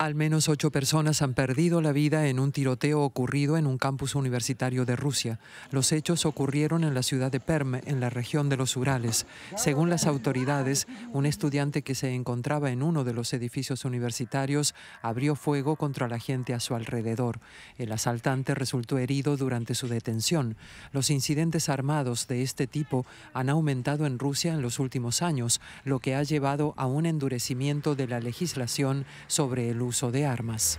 Al menos ocho personas han perdido la vida en un tiroteo ocurrido en un campus universitario de Rusia. Los hechos ocurrieron en la ciudad de Perm, en la región de los Urales. Según las autoridades, un estudiante que se encontraba en uno de los edificios universitarios abrió fuego contra la gente a su alrededor. El asaltante resultó herido durante su detención. Los incidentes armados de este tipo han aumentado en Rusia en los últimos años, lo que ha llevado a un endurecimiento de la legislación sobre el uso de armas.